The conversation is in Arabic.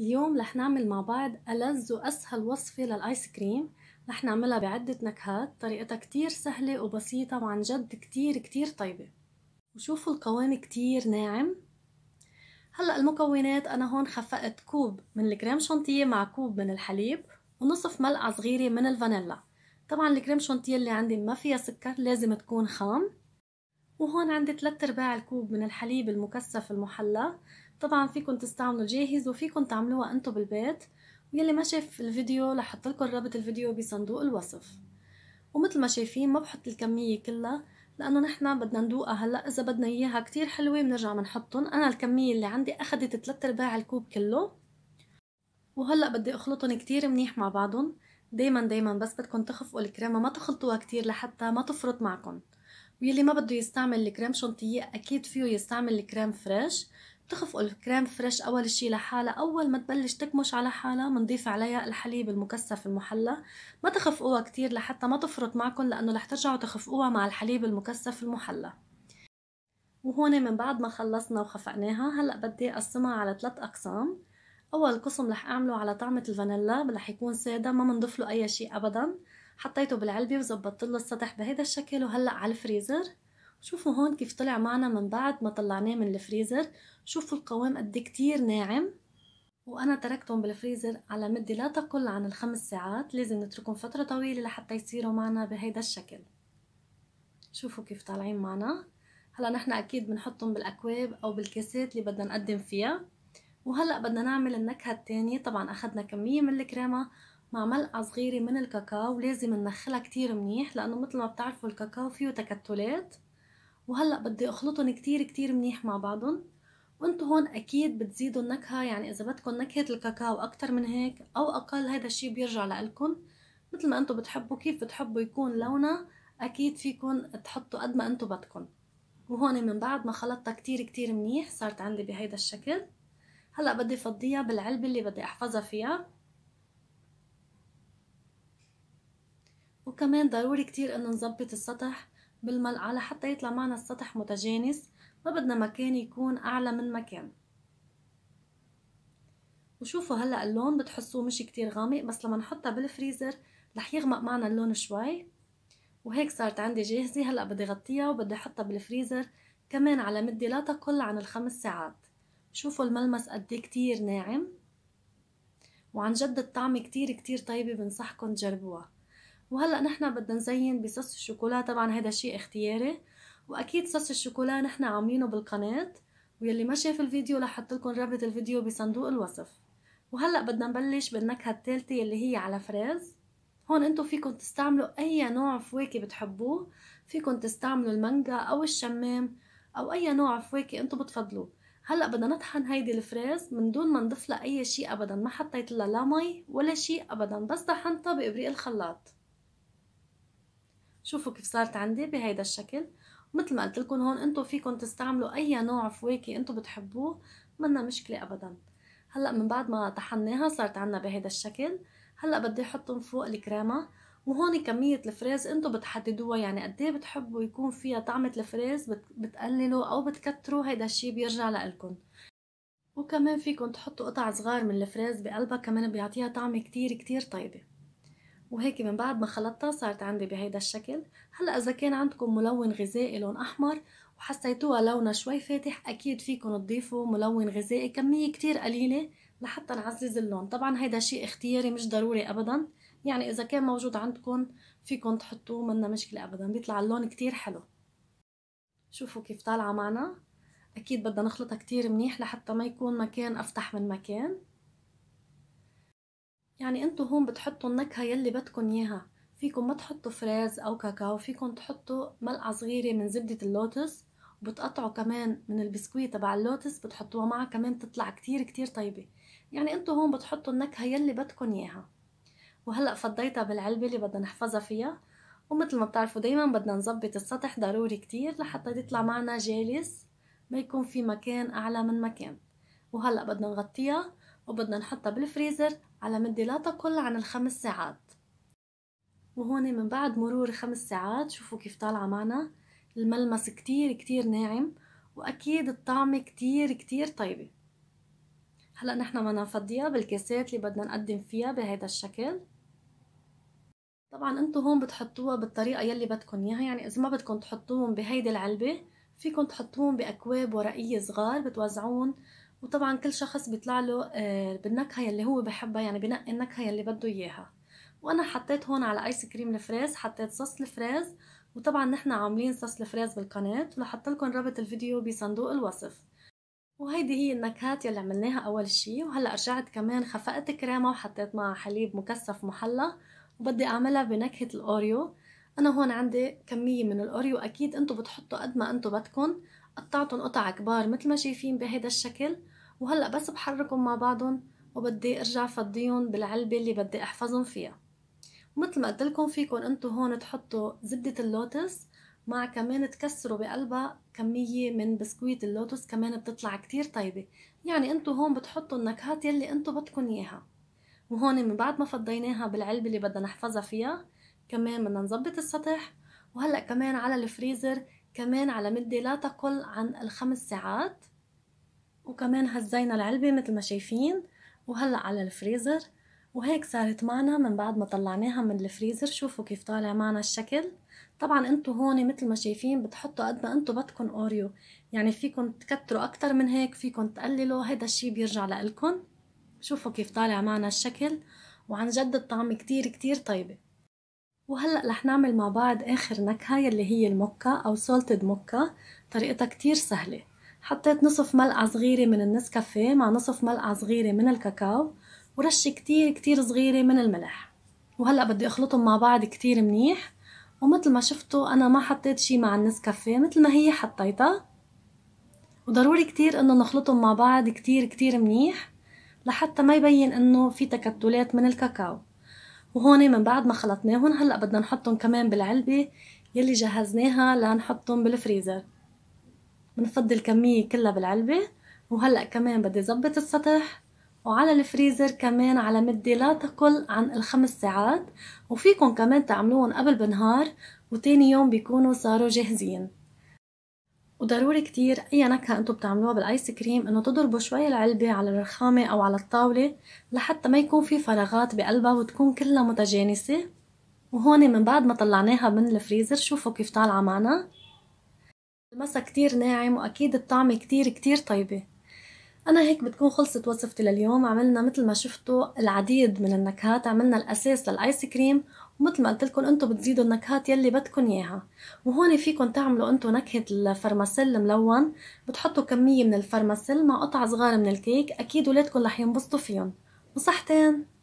اليوم رح نعمل مع بعض ألذ وأسهل وصفة للآيس كريم رح نعملها بعدة نكهات طريقتها كتير سهلة وبسيطة وعن جد كتير كتير طيبة وشوفوا القوام كتير ناعم هلأ المكونات أنا هون خفقت كوب من الكريم شانتيه مع كوب من الحليب ونصف ملعقة صغيرة من الفانيلا طبعا الكريم شانتيه اللي عندي ما فيها سكر لازم تكون خام وهون عندي 3 ارباع الكوب من الحليب المكثف المحلى طبعا فيكم تستعملوا جاهز وفيكم تعملوها انتم بالبيت ويلي ما شاف الفيديو رح احط لكم رابط الفيديو بصندوق الوصف ومثل ما شايفين ما بحط الكميه كلها لانه نحن بدنا ندوقها هلا اذا بدنا اياها كتير حلوه بنرجع بنحطهم انا الكميه اللي عندي اخذت 3 ارباع الكوب كله وهلا بدي اخلطهم كتير منيح مع بعضهم دايما دايما بس بدكم تخفقوا الكريمه ما تخلطوها كتير لحتى ما تفرط معكم ويلي ما بده يستعمل الكريم شنطيه اكيد فيه يستعمل الكريم فريش بتخفقوا الكريم فريش اول شي لحالها اول ما تبلش تكمش على حالها بنضيف عليها الحليب المكثف المحلى ما تخفقوها كتير لحتى ما تفرط معكم لانه رح ترجعوا تخفقوها مع الحليب المكثف المحلى وهون من بعد ما خلصنا وخفقناها هلا بدي اقسمها على ثلاث اقسام اول قسم رح اعمله على طعمه الفانيلا رح يكون ساده ما بنضيف له اي شيء ابدا حطيته بالعلبه وزبطت له السطح بهيدا الشكل وهلا على الفريزر شوفوا هون كيف طلع معنا من بعد ما طلعناه من الفريزر شوفوا القوام قد كتير ناعم وأنا تركتهم بالفريزر على مدة لا تقل عن الخمس ساعات لازم نتركهم فترة طويلة لحتى يصيروا معنا بهيدا الشكل شوفوا كيف طالعين معنا هلا نحن أكيد بنحطهم بالأكواب أو بالكاسات اللي بدنا نقدم فيها وهلأ بدنا نعمل النكهة التانية طبعا أخدنا كمية من الكريمة مع ملقة صغيرة من الكاكاو لازم ننخلها كتير منيح لأنه مثل ما بتعرفوا الكاكاو فيه تكتلات وهلا بدي اخلطهم كتير كتير منيح مع بعضهم وانتو هون اكيد بتزيدوا النكهه يعني اذا بدكم نكهه الكاكاو اكتر من هيك او اقل هذا الشيء بيرجع لكم مثل ما انتو بتحبوا كيف بتحبوا يكون لونها اكيد فيكم تحطوا قد ما انتو بدكم وهون من بعد ما خلطتها كتير كتير منيح صارت عندي بهيدا الشكل هلا بدي فضيها بالعلبه اللي بدي احفظها فيها وكمان ضروري كتير انه نظبط السطح بالملقعه لحتى يطلع معنا السطح متجانس ما بدنا مكان يكون أعلى من مكان وشوفوا هلا اللون بتحسوه مش كتير غامق بس لما نحطها بالفريزر رح يغمق معنا اللون شوي وهيك صارت عندي جاهزة هلا بدي غطيها وبدي احطها بالفريزر كمان على مدة لا تقل عن الخمس ساعات شوفوا الملمس قد إيه كتير ناعم وعن جد الطعم كتير كتير طيبة بنصحكم تجربوها وهلا نحن بدنا نزين بصوص الشوكولا طبعا هذا شيء اختياري واكيد صوص الشوكولا نحن عاملينه بالقناه ويلي ما شاف الفيديو رح احط لكم رابط الفيديو بصندوق الوصف وهلا بدنا نبلش بالنكهه الثالثه يلي هي على فريز هون انتم فيكم تستعملوا اي نوع فواكه بتحبوه فيكم تستعملوا المانجا او الشمام او اي نوع فواكه انتم بتفضلوه هلا بدنا نطحن هيدي الفريز من دون ما نضيف لها اي شيء ابدا ما حطيت لها لا مي ولا شيء ابدا بس طحنتها بابريق الخلاط شوفوا كيف صارت عندي بهيدا الشكل مثل ما قلت لكم هون انتم فيكم تستعملوا اي نوع فواكه انتم بتحبوه منا مشكله ابدا هلا من بعد ما طحناها صارت عنا بهيدا الشكل هلا بدي احطهم فوق الكريمه وهون كمية الفريز انتم بتحددوها يعني قد ايه بتحبوا يكون فيها طعمة الفريز بتقللوا او بتكتروا هيدا الشي بيرجع لإلكن، وكمان فيكم تحطوا قطع صغار من الفريز بقلبها كمان بيعطيها طعمة كتير كتير طيبة وهيك من بعد ما خلطتها صارت عندي بهيدا الشكل هلا اذا كان عندكم ملون غذائي لون احمر وحسيتوها لونها شوي فاتح اكيد فيكم تضيفوا ملون غذائي كميه كتير قليله لحتى نعزز اللون طبعا هيدا شيء اختياري مش ضروري ابدا يعني اذا كان موجود عندكم فيكم تحطوه منا مشكله ابدا بيطلع اللون كتير حلو شوفوا كيف طالعه معنا اكيد بدنا نخلطها كتير منيح لحتى ما يكون مكان افتح من مكان يعني انتو هون بتحطوا النكهة يلي بدكن اياها فيكم ما تحطوا فريز او كاكاو فيكم تحطوا ملعقة صغيرة من زبدة اللوتس وبتقطعوا كمان من البسكويت تبع اللوتس بتحطوها معها كمان بتطلع كتير كتير طيبة يعني انتو هون بتحطوا النكهة يلي بدكن اياها وهلأ فضيتها بالعلبة اللي بدنا نحفظها فيها ومثل ما بتعرفوا دايما بدنا نظبط السطح ضروري كتير لحتى يطلع معنا جالس ما يكون في مكان أعلى من مكان وهلأ بدنا نغطيها وبدنا نحطها بالفريزر على مدة لا تقل عن الخمس ساعات وهون من بعد مرور خمس ساعات شوفوا كيف طالعة معنا الملمس كتير كتير ناعم وأكيد الطعمة كتير كتير طيبة هلأ نحن بدنا نفضيها بالكاسات اللي بدنا نقدم فيها بهذا الشكل طبعا انتو هون بتحطوها بالطريقة يلي بدكن اياها يعني اذا ما بدكن تحطوهم بهيدي العلبة فيكن تحطوهم بأكواب ورقية صغار بتوزعون وطبعا كل شخص بيطلع له آه، بالنكهه يلي هو بحبها يعني بنقي النكهه يلي بده اياها وانا حطيت هون على ايس كريم الفريز حطيت صوص الفريز وطبعا نحن عاملين صوص الفريز بالقناه ولحط لكم رابط الفيديو بصندوق الوصف وهيدي هي النكهات يلي عملناها اول شي وهلا رجعت كمان خفقت كريمه وحطيت معها حليب مكثف محلى وبدي اعملها بنكهه الاوريو انا هون عندي كميه من الاوريو اكيد أنتو بتحطوا قد ما أنتو بدكن قطعتهم قطع كبار مثل ما شايفين بهيدا الشكل وهلا بس بحركهم مع بعضهم وبدي ارجع فضيهم بالعلبه اللي بدي احفظهم فيها ومثل ما قلت لكم فيكم انتم هون تحطوا زبده اللوتس مع كمان تكسروا بقلبها كمية من بسكويت اللوتس كمان بتطلع كتير طيبة يعني انتو هون بتحطوا النكهات يلي انتو بدكن اياها وهون من بعد ما فضيناها بالعلبة اللي بدنا نحفظها فيها كمان بدنا نظبط السطح وهلأ كمان على الفريزر كمان على مدة لا تقل عن الخمس ساعات وكمان هزينا العلبة مثل ما شايفين وهلأ على الفريزر وهيك صارت معنا من بعد ما طلعناها من الفريزر شوفوا كيف طالع معنا الشكل طبعا انتو هون مثل ما شايفين بتحطوا قد ما انتو بدكم اوريو يعني فيكم تكتروا اكتر من هيك فيكم تقللوا هيدا الشي بيرجع لالكن شوفوا كيف طالع معنا الشكل وعن جد الطعم كتير كتير طيبه وهلأ رح نعمل مع بعض آخر نكهة يلي هي الموكا أو سولتد موكا طريقتها كتير سهلة حطيت نصف ملقعة صغيرة من النسكافيه مع نصف ملقعة صغيرة من الكاكاو ورشة كتير كتير صغيرة من الملح وهلأ بدي أخلطهم مع بعض كتير منيح ومثل ما شفتوا أنا ما حطيت شي مع النسكافيه مثل ما هي حطيتها وضروري كتير إنه نخلطهم مع بعض كتير كتير منيح لحتى ما يبين إنه في تكتلات من الكاكاو وهون من بعد ما خلطناهم هلا بدنا نحطهم كمان بالعلبه يلي جهزناها لنحطهم بالفريزر بنفضي الكميه كلها بالعلبه وهلا كمان بدي زبط السطح وعلى الفريزر كمان على مدة لا تقل عن الخمس ساعات وفيكن كمان تعملوهم قبل بنهار وتاني يوم بيكونوا صاروا جاهزين وضروري كتير اي نكهة انتو بتعملوها بالايس كريم انه تضربوا شوي العلبة على الرخامة او على الطاولة لحتى ما يكون في فراغات بقلبها وتكون كلها متجانسة وهون من بعد ما طلعناها من الفريزر شوفوا كيف طالعة معنا المسا كتير ناعم واكيد الطعمة كتير كتير طيبة أنا هيك بتكون خلصت وصفتي لليوم عملنا مثل ما شفتوا العديد من النكهات عملنا الأساس للآيس كريم ومثل ما قلت لكم انتم بتزيدوا النكهات يلي بدكم اياها وهون فيكم تعملوا انتم نكهه الفرماسيل الملون بتحطوا كميه من الفرماسيل مع قطع صغار من الكيك اكيد ولادكم رح ينبسطوا فيهم وصحتين